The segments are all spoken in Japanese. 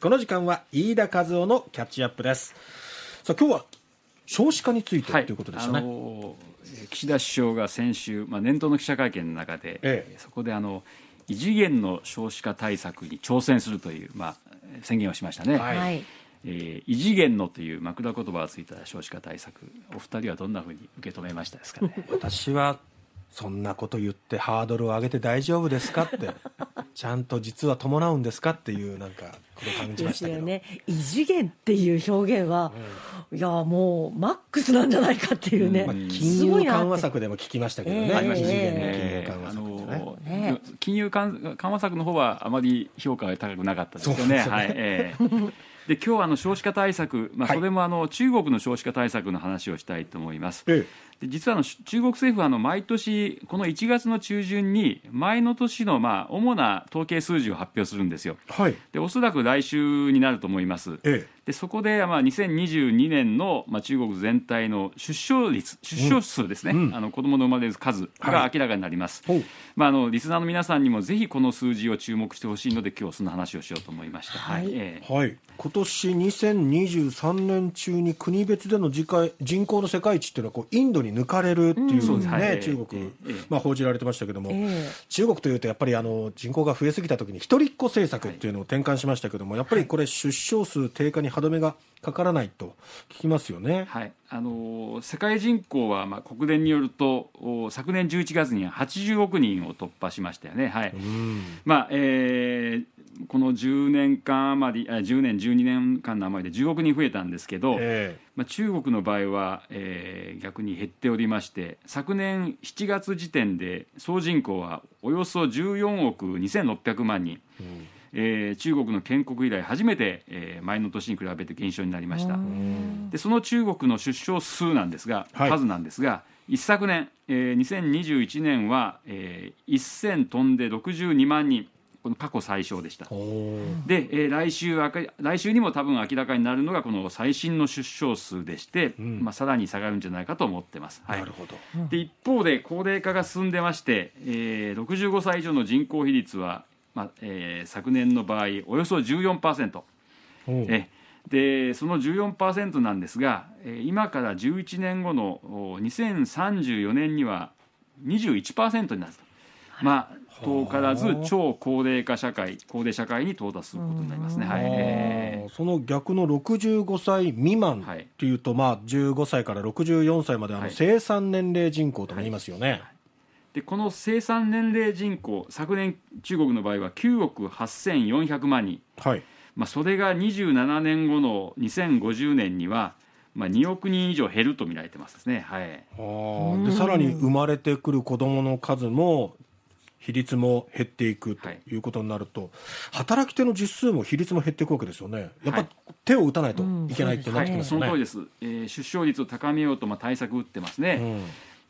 この時間は飯田和夫のキャッチアップですさあ今日は少子化について、ということでしね、岸田首相が先週、まあ、年頭の記者会見の中で、ええ、そこであの異次元の少子化対策に挑戦するという、まあ、宣言をしましたね、はい、えー、異次元のという枕言葉がついた少子化対策お二人はどんなふうに受け止めましたですか、ね、私はそんなこと言ってハードルを上げて大丈夫ですかってちゃんと実は伴うんですかっていうなんかこと感じましたけどね異次元っていう表現は、うん、いやもうマックスなんじゃないかっていうね、うん、金融緩和策でも聞きましたけどね、えー、異次元の金融緩和策ってね、金融緩和策の方はあまり評価が高くなかったですよね。ねはいえーで今日はあの少子化対策、まあ、それもあの中国の少子化対策の話をしたいと思います。はい、で実はあの中国政府はの毎年この1月の中旬に前の年のまあ主な統計数字を発表するんですよ。はい、でおそらく来週になると思います。ええ、でそこでまあ2022年のまあ中国全体の出生率出生数ですね、うんうん、あの子どもの生まれる数が明らかになります。はい、まああのリスナーの皆さんにもぜひこの数字を注目してほしいので今日その話をしようと思いました。はい、はい、ええ、はい。今年2023年中に国別での次回人口の世界一っていうのはこうインドにに抜かれるっていうね、うん、中国、まあ、報じられてましたけども、えー、中国というと、やっぱりあの人口が増えすぎたときに、一人っ子政策っていうのを転換しましたけども、やっぱりこれ、出生数低下に歯止めがかからないと聞きますよね、はい、あの世界人口は、まあ、国連によると、昨年11月には80億人を突破しましたよね。はいまあえー、この10年間余り10年12年間の余りで10億人増えたんですけど、えーまあ、中国の場合は、えー、逆に減っておりまして昨年7月時点で総人口はおよそ14億2600万人、うん、えー、中国の建国以来初めて、えー、前の年に比べて減少になりましたでその中国の出生数なんですが、はい、数なんですが一昨年、えー、2021年は、えー、1000飛んで62万人この過去最小でしたで、えー、来週あ来週にも多分明らかになるのがこの最新の出生数でして、うん、まあ、さらに下がるんじゃないかと思ってます、はい、なるほど、うん、で一方で高齢化が進んでまして、えー、65歳以上の人口比率は、まあえー、昨年の場合およそ14%えでその14%なんですがえ今から11年後の2034年には21%になると。まあ遠からず超高齢化社会高齢社会に到達することになりますね、はいその逆の65歳未満っていうと、はい、まあ、15歳から64歳まであの生産年齢人口とも言いますよね。はいでこの生産年齢人口昨年中国の場合は9億8400万人、はいまあ、それが27年後の2050年には、まあ、2億人以上減ると見られてますね、はい、あでさらに生まれてくる子どもの数も比率も減っていくということになると、はい、働き手の実数も比率も減っていくわけですよね、やっぱ手を打たないといけないってなってきますね、はいうん、その通りです、えー、出生率を高めようとまあ対策打ってますね。うん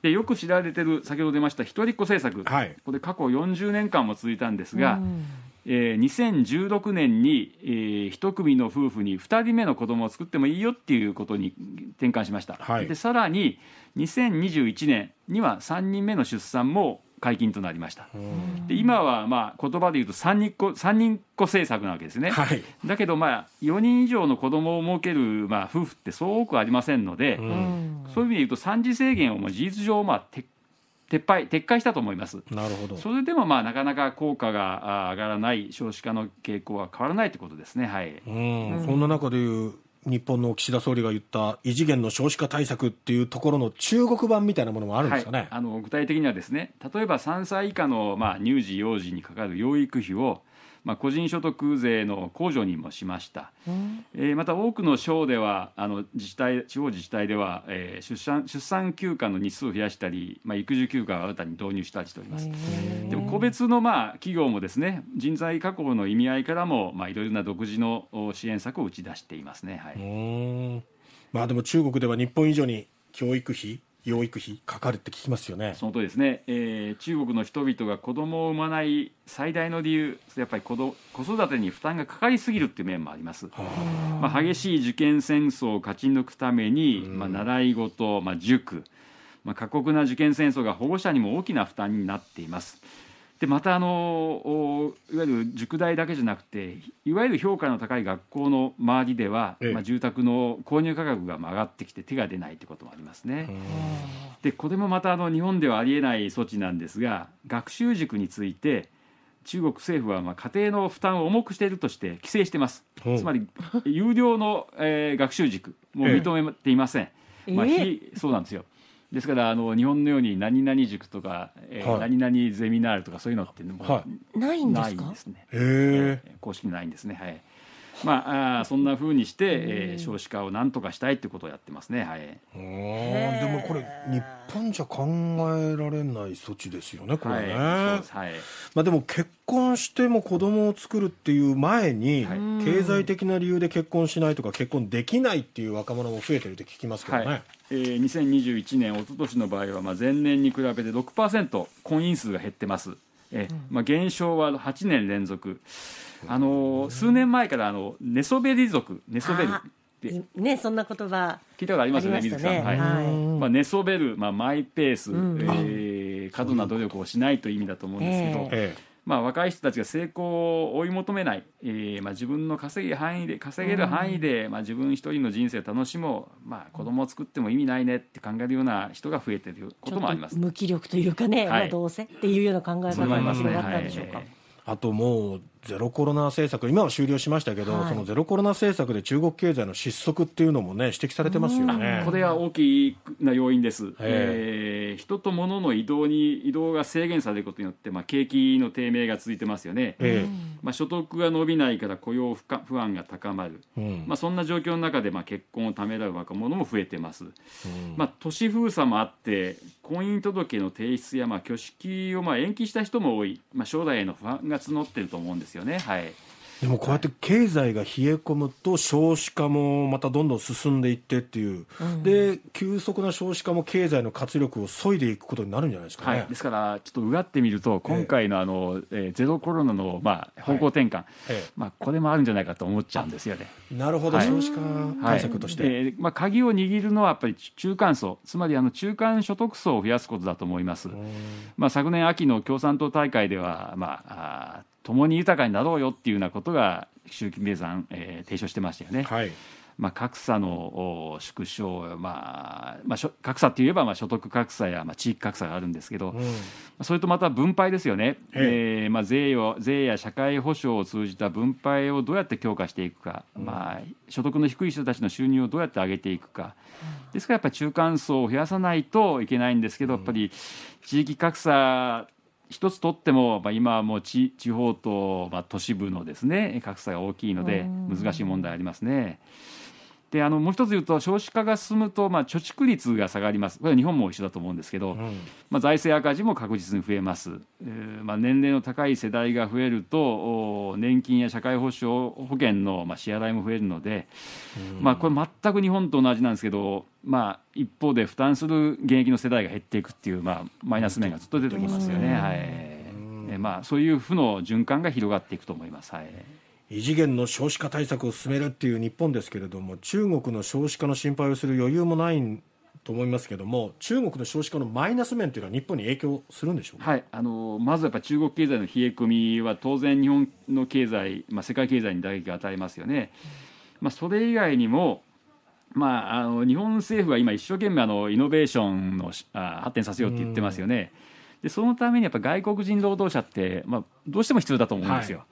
でよく知られてる先ほど出ました一人っ子政策、はい、これ過去40年間も続いたんですが、うん、えー、2016年に、えー、一組の夫婦に2人目の子供を作ってもいいよっていうことに転換しました、はい、でさらに2021年には3人目の出産も解禁となりました、で今はまあ言葉で言うと3人っ子 ,3 人子政策なわけですね、はい、だけどまあ4人以上の子供を設けるまあ夫婦ってそう多くありませんので、うん、そういう意味で言うと3次制限をもう事実上まあ撤廃撤回したと思いますなるほどそれでもまあなかなか効果が上がらない少子化の傾向は変わらないということですねはいうん、そんな中でいう日本の岸田総理が言った異次元の少子化対策っていうところの中国版みたいなものもあるんですかね、はい、あの具体的にはですね例えば3歳以下の、まあ、乳児幼児にかかる養育費をまあ、個人所得税の控除にもしました、うえー、また多くの省ではあの自治体地方自治体では、えー、出産出産休暇の日数を増やしたり、まあ、育児休暇を新たに導入したりしておりますでも個別の、まあ、企業もですね人材確保の意味合いからも、まあ、いろいろな独自の支援策を打ち出していますね、はいまあ、でも中国では日本以上に教育費養育費かかるって聞きますよねそのりですね、えー、中国の人々が子供を産まない最大の理由やっぱり子ど子育てに負担がかかりすぎるっていう面もあります、まあ、激しい受験戦争を勝ち抜くために、まあ、習い事、まあ、塾、まあ、過酷な受験戦争が保護者にも大きな負担になっていますでまたあのいわゆる塾代だけじゃなくていわゆる評価の高い学校の周りでは、ええ、まあ、住宅の購入価格が上がってきて手が出ないということもありますね。でこれもまたあの日本ではありえない措置なんですが学習塾について中国政府はまあ家庭の負担を重くしているとして規制してますつまり有料の、えー、学習塾も認めていません。え、まあ、そうなんですよですからあの日本のように何々塾とか、えーはい、何々ゼミナールとかそういうのってもう、はい、ないんですね。えー、公式ないんですね。はい。まああそんなふうにして、えー、少子化をなんとかしたいってことをやってますね。はい。でもこれ日本じゃ考えられない措置ですよね。これね。はい。ではい、まあでも結婚しても子供を作るっていう前に、はい、経済的な理由で結婚しないとか結婚できないっていう若者も増えてるって聞きますけどね。はいえー、2021年おととしの場合は、まあ、前年に比べて6%婚姻数が減ってます。えー、まあ、減少は8年連続、あのー、数年前からあの寝そべり族寝そべるね、そんな言葉聞いたことありますよね、水木さん。はい、はい、まあ、寝そべる、まあ、マイペース、うん、えー、過度な努力をしないという意味だと思うんですけど。ええーまあ、若い人たちが成功を追い求めない、えーまあ、自分の稼ぎ範囲で稼げる範囲で、まあ、自分一人の人生を楽しもう、まあ、子供を作っても意味ないねって考えるような人が増えてることもあります無気力というかね、はい、まあ、どうせっていうような考え方が広がったんでしょうか。あともうゼロコロナ政策、今は終了しましたけど、はい、そのゼロコロナ政策で中国経済の失速っていうのもね、指摘されてますよねこれは大きな要因です、えー、人と物の移動に移動が制限されることによって、まあ、景気の低迷が続いてますよね、まあ、所得が伸びないから雇用不安が高まる、まあ、そんな状況の中で、まあ、結婚をためらう若者も増えてます、まあ、都市封鎖もあって、婚姻届の提出や、まあ、挙式をまあ延期した人も多い、まあ、将来への不安が募ってると思うんです。ですよね。はい、でもこうやって経済が冷え込むと少子化もまたどんどん進んでいってっていう、うん、で急速な少子化も経済の活力を削いでいくことになるんじゃないですか、ね、はい、ですからちょっとうがってみると今回のあの、えー、ゼロコロナのまあ方向転換、はいえー、まあ、これもあるんじゃないかと思っちゃうんですよね。なるほど、はい、少子化対策として、はい、まあ、鍵を握るのはやっぱり中間層つまりあの中間所得層を増やすことだと思います、まあ、昨年秋の共産党大会では、まあ、あ共に豊かになろうよっていうようなことが習近平さん、えー、提唱してましたよね。はいまあ、格差の縮小、まあまあ、格差といえばまあ所得格差やまあ地域格差があるんですけど、うん、それとまた分配ですよね、ええー、まあ、税を税や社会保障を通じた分配をどうやって強化していくか、うん、まあ、所得の低い人たちの収入をどうやって上げていくか、ですからやっぱり中間層を増やさないといけないんですけど、やっぱり地域格差一つとっても、まあ、今はもう地地方と、まあ、都市部のですね格差が大きいので難しい問題ありますね。うんであのもう一つ言うと少子化が進むと、まあ、貯蓄率が下がりますこれは日本も一緒だと思うんですけど、うん、まあ、財政赤字も確実に増えます、えー、まあ、年齢の高い世代が増えると年金や社会保障保険の、まあ、支払いも増えるので、うん、まあ、これ全く日本と同じなんですけど、まあ、一方で負担する現役の世代が減っていくっていう、まあ、マイナス面がずっと出てきますよね。はいえー、まあ、そういう負の循環が広がっていくと思います。はい異次元の少子化対策を進めるっていう日本ですけれども中国の少子化の心配をする余裕もないと思いますけれども中国の少子化のマイナス面というのは日本に影響するんでしょうはい、あのまずやっぱ中国経済の冷え込みは当然日本の経済、まあ、世界経済に打撃を与えますよね。まあ、それ以外にもまあ、あの日本政府は今一生懸命あのイノベーションのあ発展させようって言ってますよね。でそのためにやっぱ外国人労働者って、まあ、どうしても必要だと思うんですよ。は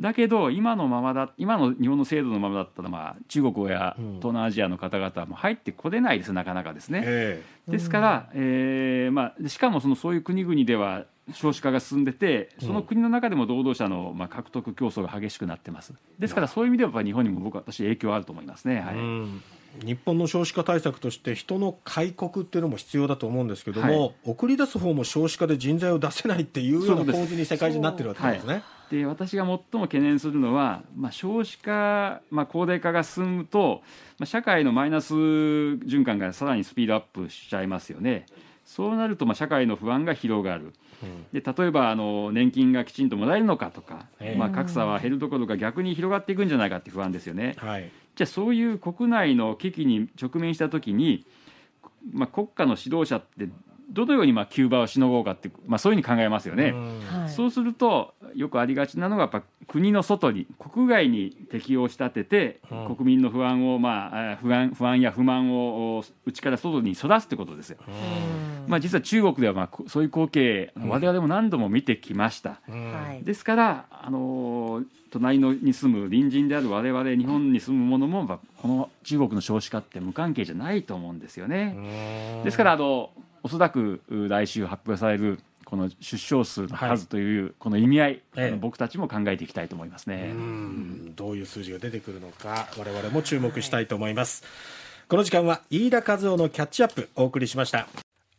だけど今のままだ今の日本の制度のままだったら、まあ、中国や東南アジアの方々も入ってこれないですなかなかですね。ですから、えまあ、しかもそのそういう国々では少子化が進んでてその国の中でも労働者の、まあ、獲得競争が激しくなってますですからそういう意味では日本にも僕私影響あると思いますね。はい日本の少子化対策として人の開国っていうのも必要だと思うんですけども、はい、送り出す方も少子化で人材を出せないっていうような構図に世界中になってるわけですね。で私が最も懸念するのは、まあ、少子化、まあ、高齢化が進むと、まあ、社会のマイナス循環がさらにスピードアップしちゃいますよね。そうなるとまあ社会の不安が広がる、で例えばあの年金がきちんともらえるのかとか、まあ、格差は減るどころか逆に広がっていくんじゃないかって不安ですよね。はい、じゃあそういう国内の危機に直面した時に、まあ、国家の指導者ってどのようにまあ急場をしのごうかって、まあ、そういうふうに考えますよね。はい、そうするとよくありがちなのがやっぱ国の外に国外に敵を仕立てて、国民の不安を、まあ、不安不安や不満をうちから外に育すってことですよ。まあ、実は中国ではまあそういう光景、我々も何度も見てきました。うん、ですからあの隣のに住む隣人である我々日本に住む者も、まあ、この中国の少子化って無関係じゃないと思うんですよね。ですからあのおそらく来週発表されるこの出生数の数という、この意味合い、はいええ、僕たちも考えていきたいと思いますねうどういう数字が出てくるのか我々も注目したいと思います、この時間は飯田和夫のキャッチアップお送りしました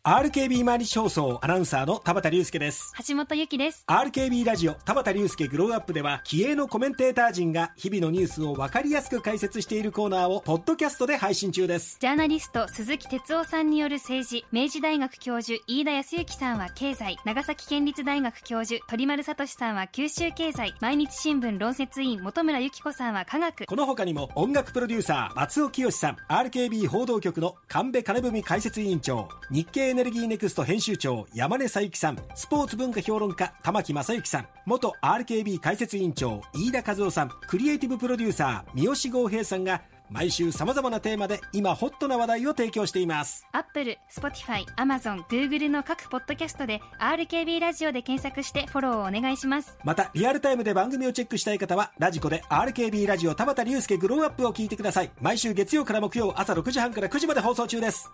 RKB 毎日放送アナウンサーの田畑隆介です橋本由紀です RKB ラジオ田畑隆介グローアップでは気鋭のコメンテーター陣が日々のニュースを分かりやすく解説しているコーナーをポッドキャストで配信中ですジャーナリスト鈴木哲夫さんによる政治明治大学教授飯田康之さんは経済長崎県立大学教授鳥丸聡さんは九州経済毎日新聞論説委員本村由紀子さんは科学この他にも音楽プロデューサー松尾清さん RKB 報道局の神戸金文解説委員長日経ネルギーネクスト編集長山根佐伯さんスポーツ文化評論家玉木正之さん元 RKB 解説委員長飯田和夫さんクリエイティブプロデューサー三好剛平さんが毎週さまざまなテーマで今ホットな話題を提供していますアップル、スポティファイ、アマゾン、グーグルの各ポッドキャストで RKB ラジオで検索してフォローをお願いしますまたリアルタイムで番組をチェックしたい方はラジコで RKB ラジオ田畑隆介グローアップを聞いてください毎週月曜から木曜朝6時半から9時まで放送中です